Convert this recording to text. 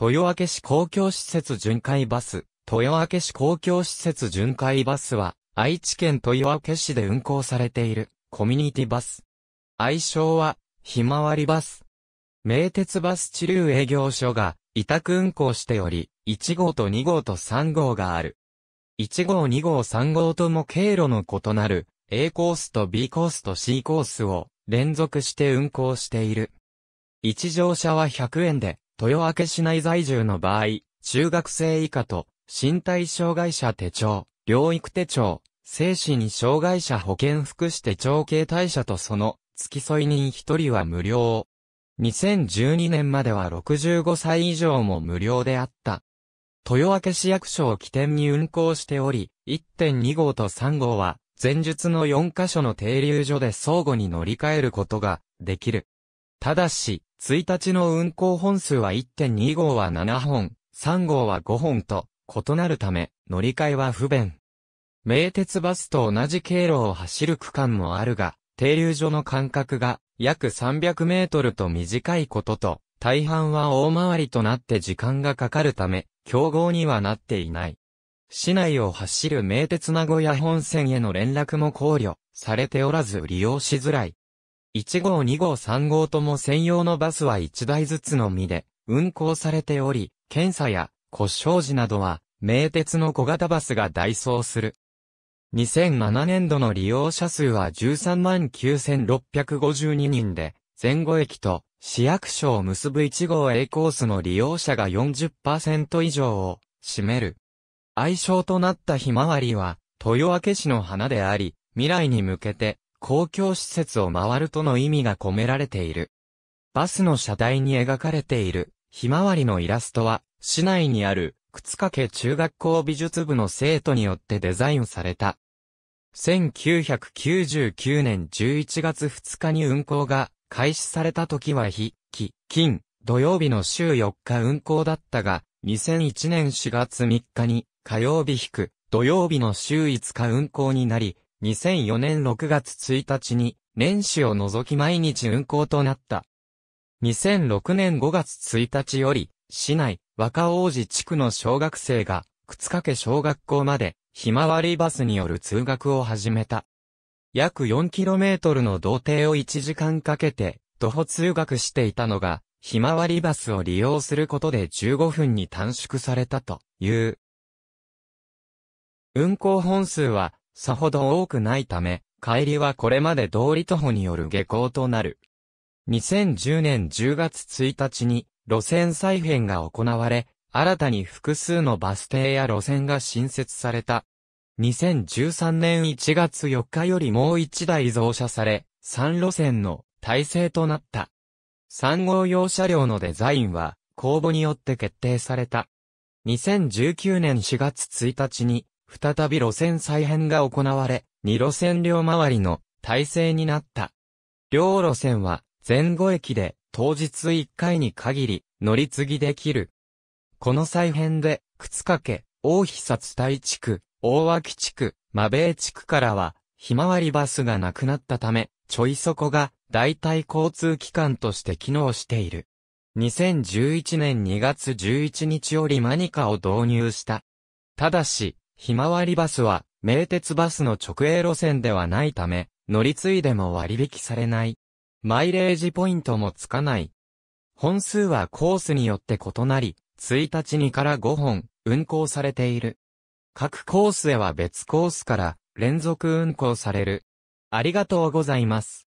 豊明市公共施設巡回バス、豊明市公共施設巡回バスは、愛知県豊明市で運行されている、コミュニティバス。愛称は、ひまわりバス。名鉄バス地流営業所が、委託運行しており、1号と2号と3号がある。1号2号3号とも経路の異なる、A コースと B コースと C コースを、連続して運行している。一乗車は100円で、豊明市内在住の場合、中学生以下と、身体障害者手帳、療育手帳、精神障害者保健福祉手帳携帯者とその、付き添い人一人は無料。2012年までは65歳以上も無料であった。豊明市役所を起点に運行しており、1.2号と3号は、前述の4カ所の停留所で相互に乗り換えることができる。ただし、1日の運行本数は1.2号は7本、3号は5本と異なるため、乗り換えは不便。名鉄バスと同じ経路を走る区間もあるが、停留所の間隔が約300メートルと短いことと、大半は大回りとなって時間がかかるため、競合にはなっていない。市内を走る名鉄名古屋本線への連絡も考慮されておらず利用しづらい。1号2号3号とも専用のバスは1台ずつのみで運行されており、検査や故障時などは名鉄の小型バスが代走する。2007年度の利用者数は13万9652人で、前後駅と市役所を結ぶ1号 A コースの利用者が40%以上を占める。愛称となったひまわりは、豊明市の花であり、未来に向けて、公共施設を回るとの意味が込められている。バスの車体に描かれている、ひまわりのイラストは、市内にある、靴掛中学校美術部の生徒によってデザインされた。1999年11月2日に運行が開始された時は日、木、金、土曜日の週4日運行だったが、2001年4月3日に火曜日引く土曜日の週5日運行になり、2004年6月1日に、年始を除き毎日運行となった。2006年5月1日より、市内、若王子地区の小学生が、靴掛小学校まで、ひまわりバスによる通学を始めた。約 4km の道程を1時間かけて、徒歩通学していたのが、ひまわりバスを利用することで15分に短縮されたという。運行本数はさほど多くないため、帰りはこれまで通り徒歩による下校となる。2010年10月1日に路線再編が行われ、新たに複数のバス停や路線が新設された。2013年1月4日よりもう1台増車され、3路線の体制となった。3号用車両のデザインは公募によって決定された。2019年4月1日に再び路線再編が行われ、二路線両回りの体制になった。両路線は前後駅で当日1回に限り乗り継ぎできる。この再編で、靴掛、大久津大地区、大脇地区、馬米地区からは、ひまわりバスがなくなったため、ちょいそこが代替交通機関として機能している。2011年2月11日よりマニカを導入した。ただし、ひまわりバスは、名鉄バスの直営路線ではないため、乗り継いでも割引されない。マイレージポイントもつかない。本数はコースによって異なり、1日にから5本、運行されている。各コースへは別コースから連続運行される。ありがとうございます。